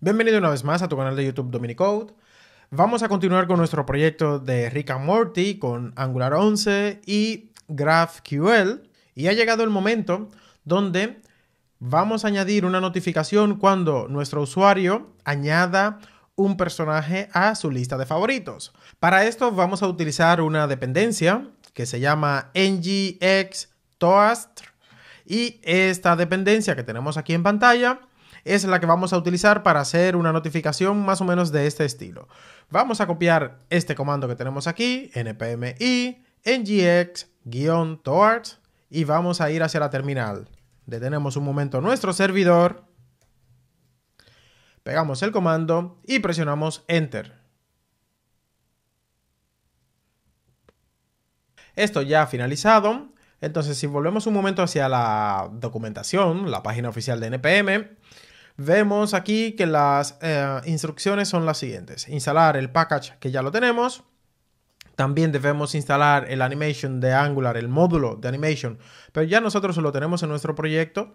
Bienvenido una vez más a tu canal de YouTube Dominicode. Vamos a continuar con nuestro proyecto de Rick and Morty con Angular 11 y GraphQL. Y ha llegado el momento donde vamos a añadir una notificación cuando nuestro usuario añada un personaje a su lista de favoritos. Para esto vamos a utilizar una dependencia que se llama NGX Toast. Y esta dependencia que tenemos aquí en pantalla es la que vamos a utilizar para hacer una notificación más o menos de este estilo. Vamos a copiar este comando que tenemos aquí, npmi ngx toast y vamos a ir hacia la terminal. Detenemos un momento nuestro servidor, pegamos el comando y presionamos Enter. Esto ya ha finalizado. Entonces, si volvemos un momento hacia la documentación, la página oficial de NPM, vemos aquí que las eh, instrucciones son las siguientes. Instalar el package que ya lo tenemos. También debemos instalar el animation de Angular, el módulo de animation, pero ya nosotros lo tenemos en nuestro proyecto.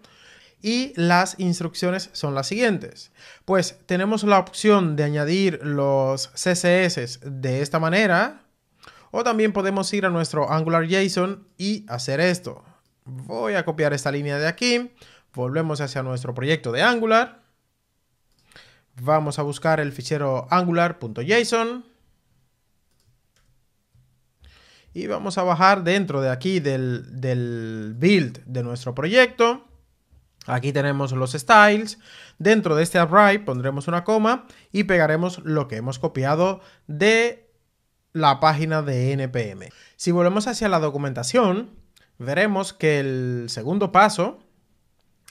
Y las instrucciones son las siguientes. Pues tenemos la opción de añadir los CSS de esta manera, o también podemos ir a nuestro Angular JSON y hacer esto. Voy a copiar esta línea de aquí. Volvemos hacia nuestro proyecto de Angular. Vamos a buscar el fichero angular.json. Y vamos a bajar dentro de aquí del, del build de nuestro proyecto. Aquí tenemos los styles. Dentro de este array pondremos una coma y pegaremos lo que hemos copiado de la página de NPM. Si volvemos hacia la documentación, veremos que el segundo paso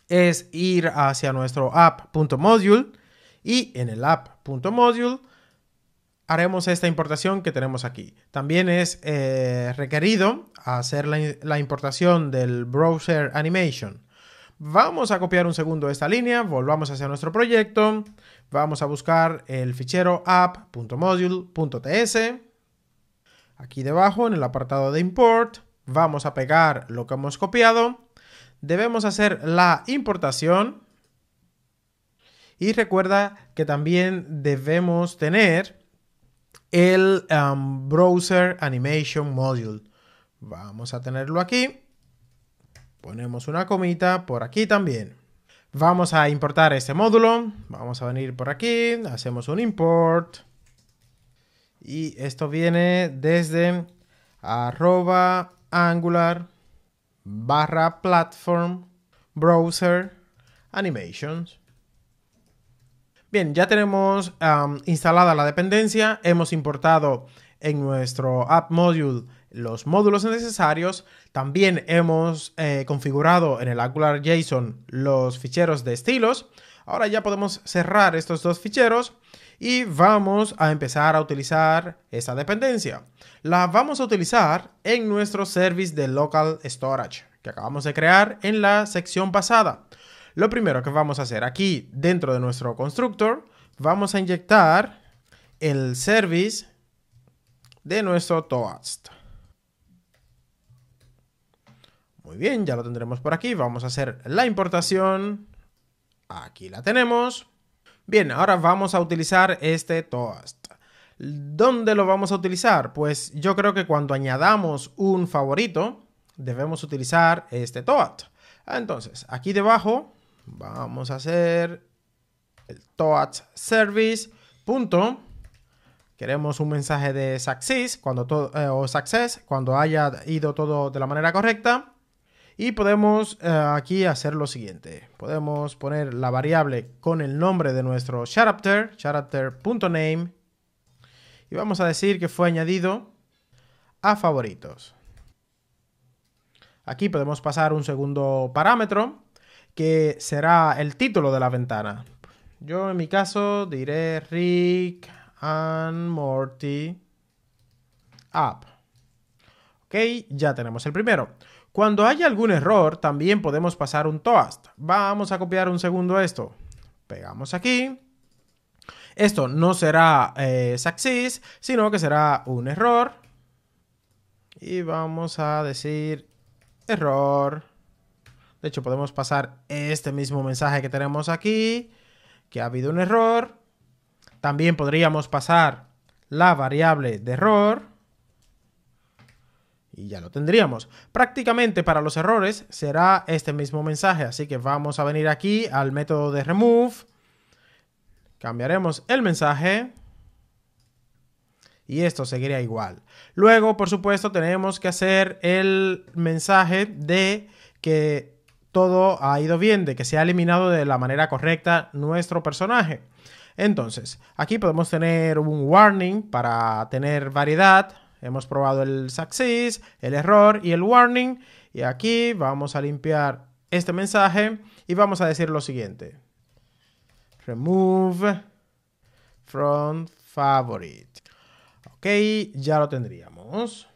es ir hacia nuestro app.module y en el app.module haremos esta importación que tenemos aquí. También es eh, requerido hacer la, la, importación del browser animation. Vamos a copiar un segundo esta línea, volvamos hacia nuestro proyecto, vamos a buscar el fichero app.module.ts Aquí debajo, en el apartado de import, vamos a pegar lo que hemos copiado. Debemos hacer la importación. Y recuerda que también debemos tener el um, Browser Animation Module. Vamos a tenerlo aquí. Ponemos una comita por aquí también. Vamos a importar este módulo. Vamos a venir por aquí. Hacemos un import. Y esto viene desde arroba angular barra platform browser animations. Bien, ya tenemos instalada la dependencia, hemos importado en nuestro app module los módulos necesarios, también hemos eh, configurado en el Angular JSON los ficheros de estilos. Ahora ya podemos cerrar estos dos ficheros y vamos a empezar a utilizar esta dependencia. La vamos a utilizar en nuestro service de local storage que acabamos de crear en la sección pasada. Lo primero que vamos a hacer aquí dentro de nuestro constructor, vamos a inyectar el service de nuestro toast. Muy bien, ya lo tendremos por aquí. Vamos a hacer la importación. Aquí la tenemos. Bien, ahora vamos a utilizar este toast. ¿Dónde lo vamos a utilizar? Pues yo creo que cuando añadamos un favorito, debemos utilizar este toast. Entonces, aquí debajo vamos a hacer el toast service. Punto. Queremos un mensaje de success cuando, todo, eh, o success cuando haya ido todo de la manera correcta. Y podemos eh, aquí hacer lo siguiente. Podemos poner la variable con el nombre de nuestro character, character.name. Y vamos a decir que fue añadido a favoritos. Aquí podemos pasar un segundo parámetro, que será el título de la ventana. Yo en mi caso diré Rick and Morty App. Ok, ya tenemos el primero. Cuando haya algún error, también podemos pasar un toast. Vamos a copiar un segundo esto. Pegamos aquí. Esto no será eh, success, sino que será un error. Y vamos a decir error. De hecho, podemos pasar este mismo mensaje que tenemos aquí, que ha habido un error. También podríamos pasar la variable de error y ya lo tendríamos. Prácticamente para los errores será este mismo mensaje, así que vamos a venir aquí al método de remove, cambiaremos el mensaje y esto seguiría igual. Luego, por supuesto, tenemos que hacer el mensaje de que todo ha ido bien, de que se ha eliminado de la manera correcta nuestro personaje. Entonces, aquí podemos tener un warning para tener variedad, Hemos probado el success, el error y el warning. Y aquí vamos a limpiar este mensaje y vamos a decir lo siguiente. Remove from favorite. Ok, ya lo tendríamos.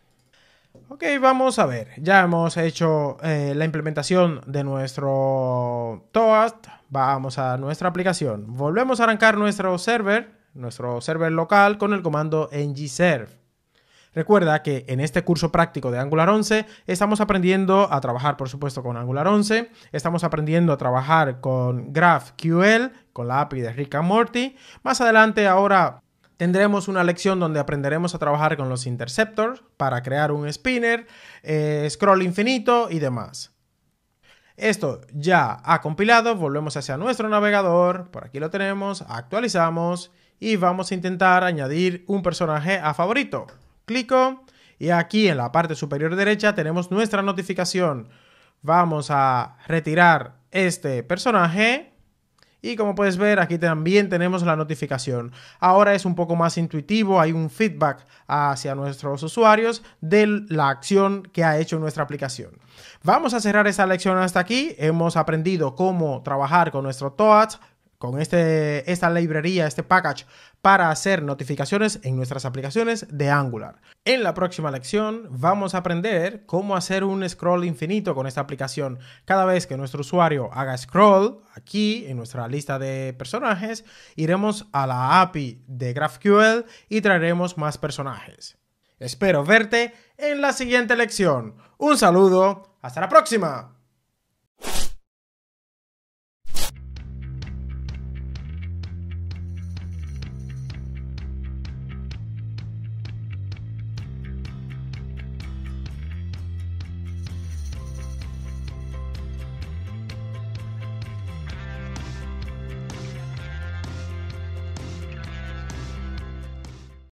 Ok, vamos a ver. Ya hemos hecho eh, la implementación de nuestro Toast. Vamos a nuestra aplicación. Volvemos a arrancar nuestro server, nuestro server local con el comando ng-serve. Recuerda que en este curso práctico de Angular 11 estamos aprendiendo a trabajar, por supuesto, con Angular 11, estamos aprendiendo a trabajar con GraphQL, con la API de Rick and Morty. Más adelante ahora Tendremos una lección donde aprenderemos a trabajar con los interceptors para crear un spinner, eh, scroll infinito y demás. Esto ya ha compilado, volvemos hacia nuestro navegador, por aquí lo tenemos, actualizamos y vamos a intentar añadir un personaje a favorito. Clico y aquí en la parte superior derecha tenemos nuestra notificación. Vamos a retirar este personaje. Y como puedes ver, aquí también tenemos la notificación. Ahora es un poco más intuitivo, hay un feedback hacia nuestros usuarios de la acción que ha hecho nuestra aplicación. Vamos a cerrar esta lección hasta aquí. Hemos aprendido cómo trabajar con nuestro Toads con este, esta librería, este package, para hacer notificaciones en nuestras aplicaciones de Angular. En la próxima lección vamos a aprender cómo hacer un scroll infinito con esta aplicación. Cada vez que nuestro usuario haga scroll, aquí en nuestra lista de personajes, iremos a la API de GraphQL y traeremos más personajes. Espero verte en la siguiente lección. Un saludo, hasta la próxima.